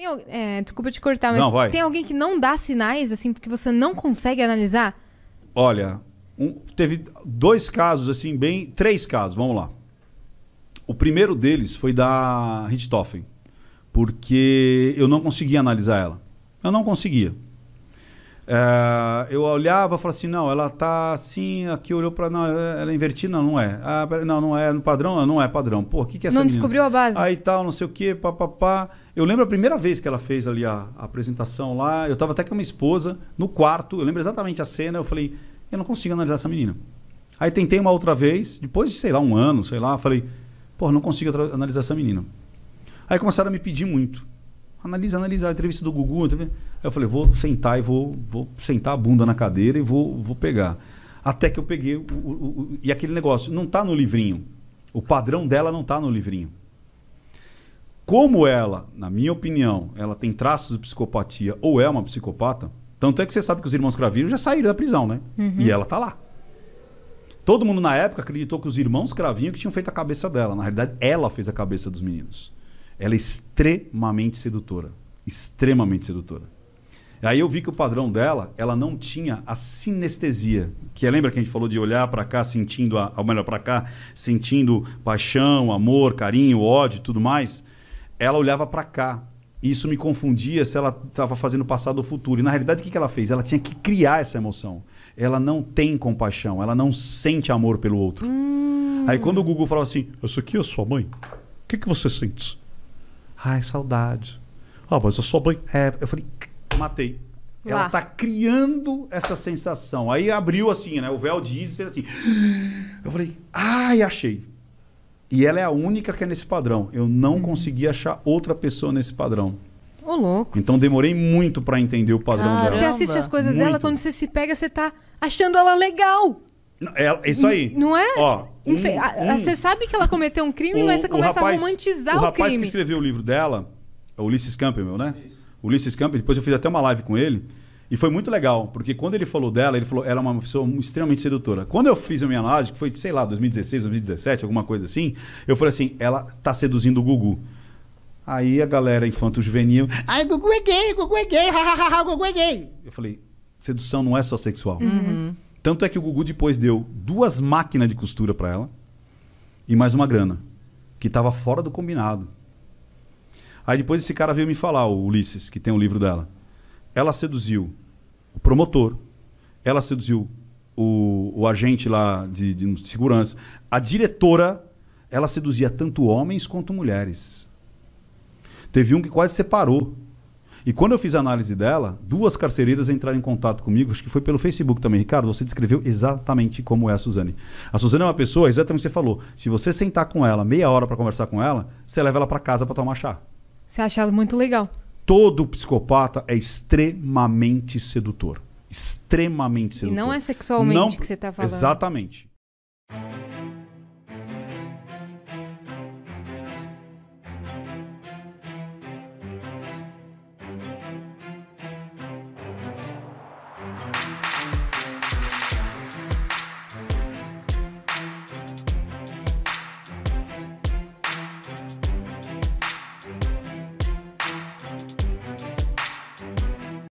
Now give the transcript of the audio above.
Tem, é, desculpa te cortar, mas não, vai. tem alguém que não dá sinais, assim, porque você não consegue analisar? Olha, um, teve dois casos, assim, bem. Três casos, vamos lá. O primeiro deles foi da Richthofen, porque eu não conseguia analisar ela. Eu não conseguia. É, eu olhava e falava assim, não, ela tá assim, aqui olhou para não, eh, ela é invertida, não, não é. Ah, não, não é no padrão, ah, não é padrão. Pô, o que, que é essa Não menina? descobriu a base. Aí tal, não sei o quê, papapá. Eu lembro a primeira vez que ela fez ali a, a apresentação lá, eu estava até com a minha esposa, no quarto, eu lembro exatamente a cena, eu falei, eu não consigo analisar essa menina. Aí tentei uma outra vez, depois de, sei lá, um ano, sei lá, falei, pô, não consigo analisar essa menina. Aí começaram a me pedir muito. Analisa, analisa a entrevista do Gugu. Tá Aí eu falei, vou sentar e vou, vou sentar a bunda na cadeira e vou, vou pegar. Até que eu peguei o, o, o e aquele negócio, não está no livrinho. O padrão dela não está no livrinho. Como ela, na minha opinião, ela tem traços de psicopatia ou é uma psicopata, tanto é que você sabe que os irmãos Cravinho já saíram da prisão, né? Uhum. E ela tá lá. Todo mundo na época acreditou que os irmãos Cravinho que tinham feito a cabeça dela. Na realidade, ela fez a cabeça dos meninos. Ela é extremamente sedutora. Extremamente sedutora. Aí eu vi que o padrão dela, ela não tinha a sinestesia. Que é, lembra que a gente falou de olhar para cá sentindo, a, ou melhor, para cá sentindo paixão, amor, carinho, ódio e tudo mais? Ela olhava para cá. E isso me confundia se ela estava fazendo passado ou futuro. E na realidade, o que, que ela fez? Ela tinha que criar essa emoção. Ela não tem compaixão, ela não sente amor pelo outro. Hum. Aí quando o Google falou assim, eu sou aqui, eu sou a mãe, o que, que você sente? Ai, saudade. Ah, mas a sua mãe. É, eu falei, matei. Lá. Ela tá criando essa sensação. Aí abriu assim, né? O véu diz fez assim. Eu falei, ai, achei. E ela é a única que é nesse padrão. Eu não hum. consegui achar outra pessoa nesse padrão. Ô, louco. Então demorei muito para entender o padrão Caramba. dela. Você assiste as coisas muito. dela, quando você se pega, você tá achando ela legal. é isso aí. N não é? Ó, um, fe... um, você sabe que ela cometeu um crime, o, mas você começa rapaz, a romantizar o, o crime. O rapaz que escreveu o livro dela, é o Ulisses Campbell, né? Isso. Ulisses Campbell, depois eu fiz até uma live com ele. E foi muito legal, porque quando ele falou dela, ele falou, ela é uma pessoa extremamente sedutora. Quando eu fiz a minha análise, que foi, sei lá, 2016, 2017, alguma coisa assim, eu falei assim, ela tá seduzindo o Gugu. Aí a galera infanto-juvenil, ai, Gugu é gay, Gugu é gay, hahaha, Gugu é gay. Eu falei, sedução não é só sexual. Uhum. Tanto é que o Gugu depois deu duas máquinas de costura para ela e mais uma grana, que estava fora do combinado. Aí depois esse cara veio me falar, o Ulisses, que tem um livro dela. Ela seduziu o promotor, ela seduziu o, o agente lá de, de segurança, a diretora, ela seduzia tanto homens quanto mulheres. Teve um que quase separou e quando eu fiz a análise dela, duas carcereiras entraram em contato comigo, acho que foi pelo Facebook também. Ricardo, você descreveu exatamente como é a Suzane. A Suzane é uma pessoa, exatamente o que você falou. Se você sentar com ela meia hora para conversar com ela, você leva ela para casa para tomar chá. Você acha ela muito legal. Todo psicopata é extremamente sedutor. Extremamente sedutor. E não é sexualmente não, que você está falando. Exatamente.